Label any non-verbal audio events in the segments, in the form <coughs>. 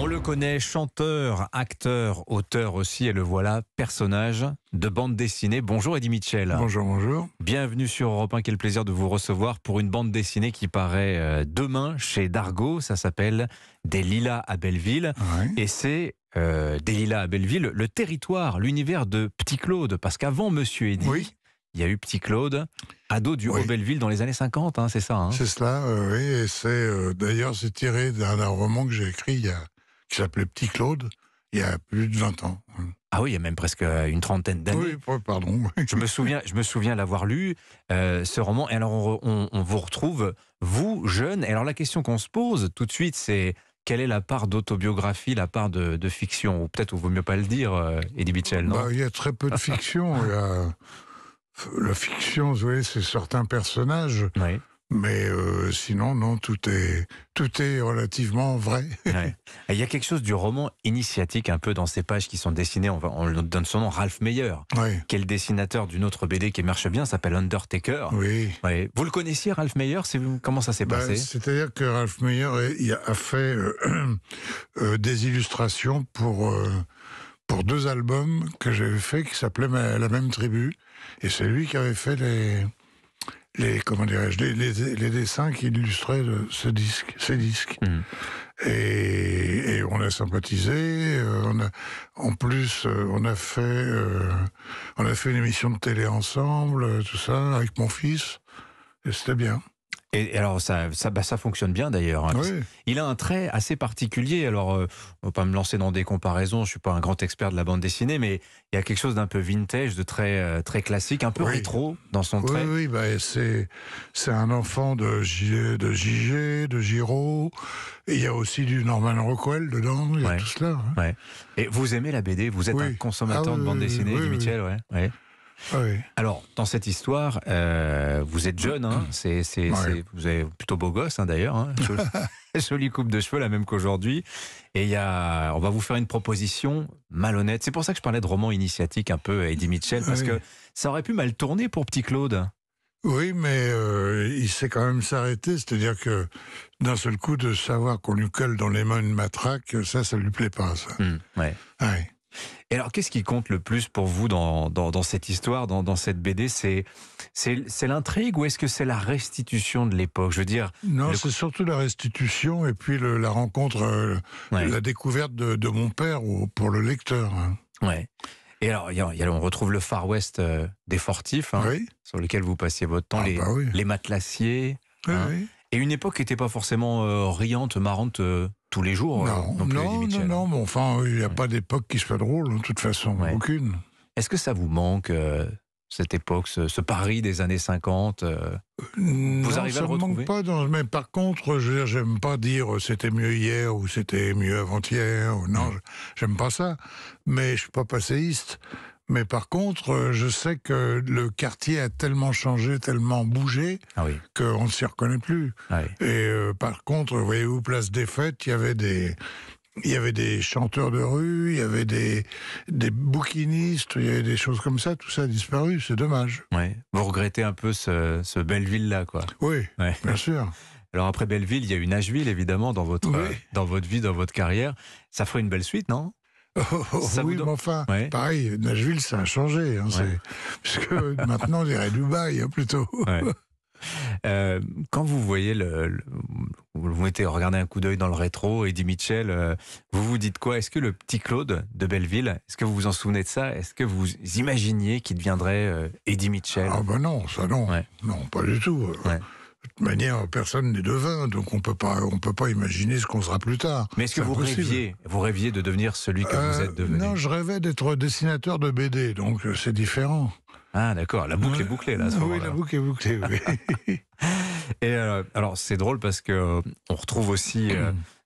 On le connaît, chanteur, acteur, auteur aussi, et le voilà, personnage de bande dessinée. Bonjour Eddie Mitchell. Bonjour, bonjour. Bienvenue sur Europe 1, quel plaisir de vous recevoir pour une bande dessinée qui paraît euh, demain chez Dargo. Ça s'appelle Des Lilas à Belleville. Et c'est euh, Des Lilas à Belleville, le territoire, l'univers de Petit Claude. Parce qu'avant Monsieur Eddie, il y a eu Petit Claude, ado du Haut-Belleville dans les années 50, hein, c'est ça hein C'est cela, euh, oui. Et c'est d'ailleurs, c'est tiré d'un roman que j'ai écrit il y a qui s'appelait Petit Claude, il y a plus de 20 ans. Ah oui, il y a même presque euh, une trentaine d'années. Oui, pardon. je me souviens, je me souviens l'avoir lu, euh, ce roman. Et alors, on, vous retrouve, vous, jeune. Et alors, la question qu'on se pose tout de suite, c'est quelle est la part d'autobiographie, la part de, fiction Ou peut-être, il vaut mieux pas le dire, euh, Eddie non bah, Il y a très peu de fiction. la, euh, la, fiction, vous voyez, c'est certains personnages. Oui. Mais euh, sinon, non, tout est, tout est relativement vrai. <laughs> Il y a quelque chose du roman initiatique un peu dans ces pages qui sont dessinées. On, donne son nom, Ralph Meyer, ouais. qui est le dessinateur d'une autre BD qui marche bien, s'appelle Undertaker. Oui. Vous le connaissiez, Ralph Meyer Comment ça s'est ben, passé C'est-à-dire que Ralph Meyer euh, a fait euh, <clears throat> des illustrations pour, pour deux albums que j'avais fait qui s'appelaient La même tribu. Et c'est lui qui avait fait les les, comment dirais-je, les, dessins qui illustraient ce disque, ces disques. Mmh. Et, on a sympathisé. Euh, on a, en plus, euh, on a fait, euh, on a fait une émission de télé ensemble, tout ça, avec mon fils. Et c'était bien. Et, alors, ça, ça, bah, fonctionne bien d'ailleurs. Hein. Il a un trait assez particulier. Alors, euh, on va pas me lancer dans des comparaisons, je suis pas un grand expert de la bande dessinée, mais il y a quelque chose d'un peu vintage, de très, euh, très classique, un peu rétro dans son trait. Oui, bah, c'est, un enfant de, de JG, de Giraud. Et il y a aussi du Norman Rockwell dedans, il y a tout cela. Hein. Et vous aimez la BD Vous êtes un consommateur ah de bande dessinée, du Michel, ouais. Ah Alors, dans cette histoire, euh, vous êtes jeune, hein. <coughs> c'est, vous avez plutôt beau gosse hein, d'ailleurs. Hein. <laughs> jolie coupe de cheveux, la même qu'aujourd'hui. Et y a, on va vous faire une proposition malhonnête. C'est pour ça que je parlais de roman initiatique un peu, Eddie Mitchell, parce ah que ça aurait pu mal tourner pour petit Claude. Oui, mais euh, il s'est quand même s'arrêter, c'est-à-dire que d'un seul coup, de savoir qu'on lui colle dans les mains une matraque, ça, ça lui plaît pas. Ça. Hum, et alors, qu'est-ce qui compte le plus pour vous dans, cette histoire, dans, cette BD C'est l'intrigue ou est-ce que c'est la restitution de l'époque Je veux dire. Non, c'est surtout la restitution et puis la rencontre, euh, la découverte de, mon père pour le lecteur. Hein. Ouais. Et alors, on retrouve le Far West euh, des fortifs, hein, sur lequel vous passiez votre temps, ah, bah les, matelassiers. Hein. et une époque qui n'était pas forcément euh, riante, marrante tous les jours. Non, euh, non, non, non, hein. non, mais enfin, il n'y a pas d'époque qui soit drôle, de toute façon, aucune. Est-ce que ça vous manque, euh, cette époque, ce, Paris des années 50 euh, Vous arrivez à le retrouver manque pas, dans, mais par contre, je pas dire c'était mieux hier ou c'était mieux avant-hier, non, j'aime pas ça, mais je ne suis pas passéiste. Mais par contre, euh, je sais que le quartier a tellement changé, tellement bougé, ah qu'on ne s'y reconnaît plus. Ah Et euh, par contre, voyez-vous, place des fêtes, il y avait des, il y avait des chanteurs de rue, il y avait des, des bouquinistes, il y avait des choses comme ça. Tout ça a disparu, c'est dommage. Vous regrettez un peu ce, ce Belleville-là, quoi. Oui, bien sûr. <laughs> Alors après Belleville, il y a eu Nashville, évidemment, dans votre, euh, dans votre vie, dans votre carrière. Ça ferait une belle suite, non Oh, oui, mais enfin, pareil, Nashville, ça a changé. Hein, Parce que <laughs> maintenant, on dirait Dubaï, hein, plutôt. Euh, quand vous voyez le, vous mettez regardez un coup d'œil dans le rétro, Eddie Mitchell, euh, vous vous dites quoi Est-ce que le petit Claude de Belleville, est-ce que vous vous en souvenez de ça Est-ce que vous imaginiez qu'il deviendrait euh, Eddie Mitchell Ah ben non, ça non, non pas du tout de toute manière, personne n'est devin, donc on peut pas, peut pas imaginer ce qu'on sera plus tard. Mais est-ce que vous rêviez, vous rêviez de devenir celui que vous euh, êtes devenu Non, je rêvais d'être dessinateur de BD, donc euh, c'est différent. Ah d'accord, la boucle est bouclée là. À ce oui, la boucle est bouclée. <laughs> Et euh, alors c'est drôle parce qu'on retrouve aussi. <clears throat>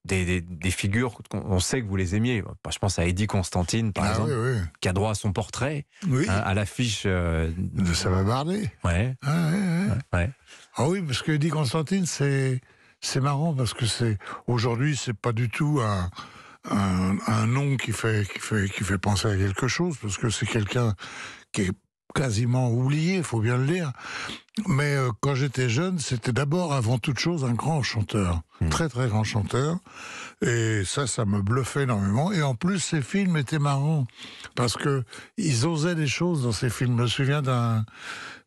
des, des, figures on sait que vous les aimiez. Je pense à Eddie Constantine, par ah exemple, qui a droit à son portrait hein, à l'affiche. Euh, de ça Ouais. Ah, oui, parce que Eddie Constantine, c'est c'est marrant parce que c'est aujourd'hui, c'est pas du tout un. Un, nom qui fait, qui, fait, qui fait penser à quelque chose, parce que c'est quelqu'un qui est quasiment oublié, il faut bien le dire. Mais euh, quand j'étais jeune, c'était d'abord, avant toute chose, un grand chanteur. Hmm. Très, très grand chanteur. Et ça, ça me bluffait énormément. Et en plus, ces films étaient marrants. Parce que ils osaient des choses dans ces films. Je me souviens d'un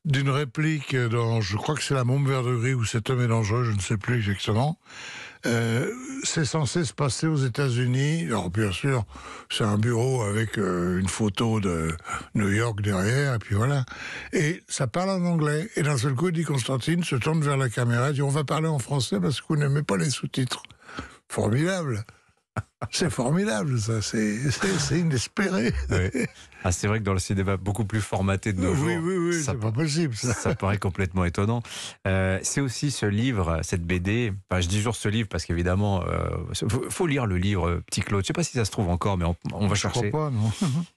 d'une réplique dans, je crois que c'est La Mombe Vert de Gris ou Cet homme est dangereux, je ne sais plus exactement. Euh, c'est censé se passer aux États-Unis. Alors, bien sûr, c'est un bureau avec euh, une photo de New York derrière, et puis voilà. Et ça parle en anglais. Et dans un seul coup, dit Constantine se tourne vers la caméra, et dit on va parler en français parce que vous n'aimez pas les sous-titres. Formidable. C'est formidable, ça. C'est inespéré. Ah, c'est vrai que dans le cinéma beaucoup plus formaté de nos jours, oui, ça pas possible. Ça. paraît complètement étonnant. Euh, c'est aussi ce livre, cette BD. Enfin, je dis toujours ce livre parce qu'évidemment, il euh, faut lire le livre euh, Petit Claude. Je sais pas si ça se trouve encore, mais on, va chercher. pas,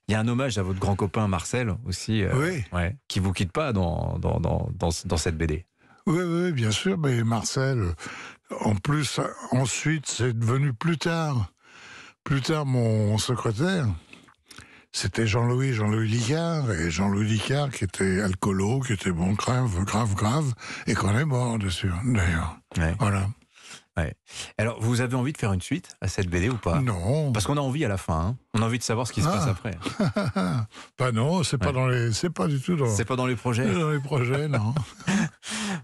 Il y a un hommage à votre grand copain Marcel aussi, qui ne qui vous quitte pas dans, dans, dans cette BD. Oui, oui, bien sûr. Mais Marcel, en plus, ensuite, c'est devenu plus tard. Plus tard, mon secrétaire, c'était Jean-Louis, Jean-Louis Licard, et Jean-Louis Licard qui était alcoolo, qui était bon, grave, grave, grave, et qu'on est mort dessus, d'ailleurs. Voilà. Alors, vous avez envie de faire une suite à cette BD ou pas Non. Parce qu'on a envie à la fin. Hein. On a envie de savoir ce qui se ah. passe après. <laughs> Pas non, c'est pas dans les, c'est pas du tout dans. C'est pas dans les projets. Dans les projets, non. <laughs>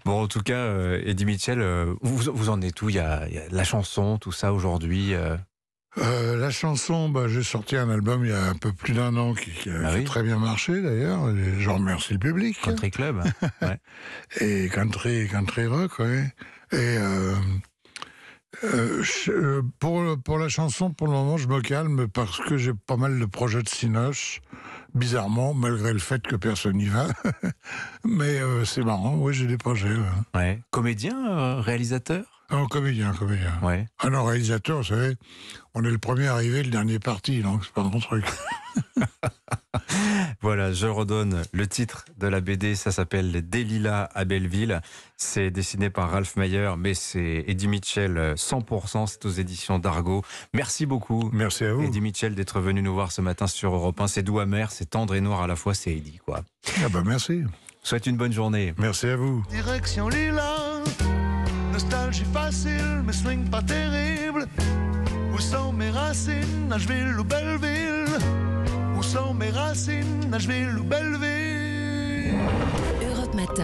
Bon, en tout cas, euh, Eddie Mitchell, euh, vous, vous, en êtes où il y, a, la chanson, tout ça aujourd'hui euh? la chanson, bah, j'ai sorti un album il y a un peu plus d'un an qui, a ah très bien marché d'ailleurs. Je remercie le public. Country Club. Hein, <laughs> ouais. Et country, country rock, oui. Et pour, pour la chanson, pour le moment, je me calme parce que j'ai pas mal de projets de Cinoche bizarrement, malgré le fait que personne n'y va. <laughs> Mais euh, c'est marrant, oui, j'ai des projets. Ouais. Comédien, euh, réalisateur comédien, comédien. Ouais. Ah non, réalisateur, vous savez, on est le premier arrivé, le dernier parti, donc c'est pas mon truc. <laughs> Voilà, je redonne le titre de la BD. Ça s'appelle Delilah à Belleville. C'est dessiné par Ralph Mayer, mais c'est Eddie Mitchell 100%. Euh, c'est aux éditions d'Argo. Merci beaucoup. Merci à vous. Eddie Mitchell d'être venu nous voir ce matin sur Europe 1. C'est doux amer, c'est tendre et noir à la fois. C'est Eddie, quoi. Ah bah merci. Souhaite une bonne journée. Merci à vous. Direction Lila. Nostalgie facile, mais pas terrible. Où ou Belleville? Sans mes racines, Nashville ou Bellevue Europe Matin.